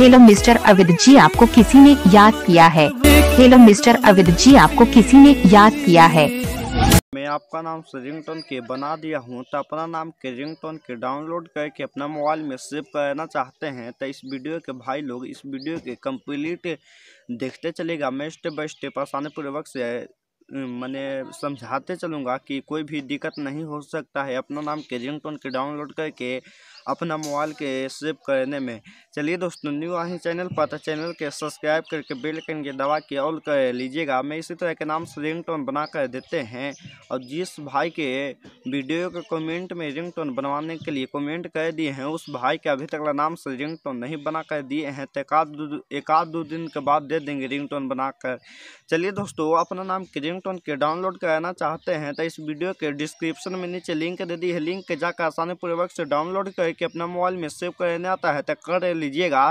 hello mister अविद जी आपको किसी ने याद किया है हेलो मिस्टर अविद जी आपको किसी ने याद किया है मैं आपका नाम रिंगटोन के बना दिया हूँ तो अपना नाम के रिंगटोन के डाउनलोड करके अपना मोबाइल में सेव करना चाहते हैं तो इस वीडियो के भाई लोग इस वीडियो के कंप्लीट देखते चलेगा मैं स्टेप बाई स्टेप आसानी पूर्वक से मैंने समझाते चलूँगा कि कोई भी दिक्कत नहीं हो सकता है अपना नाम के रिंगटोन के डाउनलोड करके अपना मोबाइल के सेव करने में चलिए दोस्तों न्यू आ चैनल पर तो चैनल के सब्सक्राइब करके बेल आइकन के दबा के ऑल कर लीजिएगा मैं इसी तरह के नाम से रिंग टोन बना कर देते हैं और जिस भाई के वीडियो के कमेंट में रिंगटोन बनवाने के लिए कमेंट कर दिए हैं उस भाई के अभी तक नाम से रिंगटोन नहीं बना कर दिए हैं तो एक आध दो दिन के बाद दे देंगे रिंगटोन बनाकर चलिए दोस्तों अपना नाम के रिंगटोन के डाउनलोड कराना चाहते हैं तो इस वीडियो के डिस्क्रिप्शन में नीचे लिंक दे दी है लिंक के जाकर आसानी पूर्वक से डाउनलोड करके अपना मोबाइल में सेव करने आता है तो कर लीजिएगा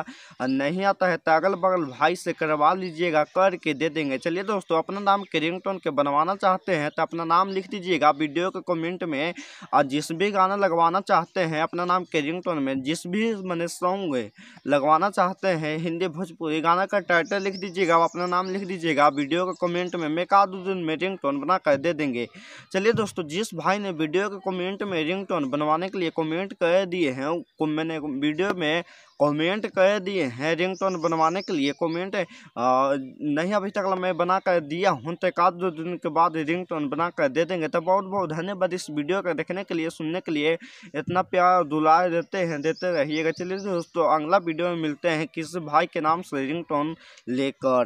नहीं आता है तो अगल बगल भाई से करवा लीजिएगा करके दे देंगे चलिए दोस्तों अपना नाम के रिंगटोन के बनवाना चाहते हैं तो अपना नाम नाम लिख दीजिएगा वीडियो के कमेंट में और जिस भी गाना लगवाना चाहते हैं अपना नाम के रिंगटोन में जिस भी मैंने सॉन्ग लगवाना चाहते हैं हिंदी भोजपुरी गाना का टाइटल लिख दीजिएगा अपना नाम लिख दीजिएगा वीडियो के कमेंट में मैं का दो दिन में रिंग बना कर दे देंगे चलिए दोस्तों जिस भाई ने वीडियो के कमेंट में रिंग बनवाने के लिए कमेंट कर दिए हैं मैंने वीडियो में कमेंट कर दिए हैं रिंगटोन बनवाने के लिए कमेंट नहीं अभी तक मैं बना कर दिया हूँ तो एक आध दो दिन के बाद रिंगटोन बना कर दे दे देंगे तो बहुत बहुत धन्यवाद इस वीडियो को देखने के लिए सुनने के लिए इतना प्यार दुलार देते हैं देते रहिएगा चलिए दोस्तों अगला वीडियो में मिलते हैं किस भाई के नाम से रिंग लेकर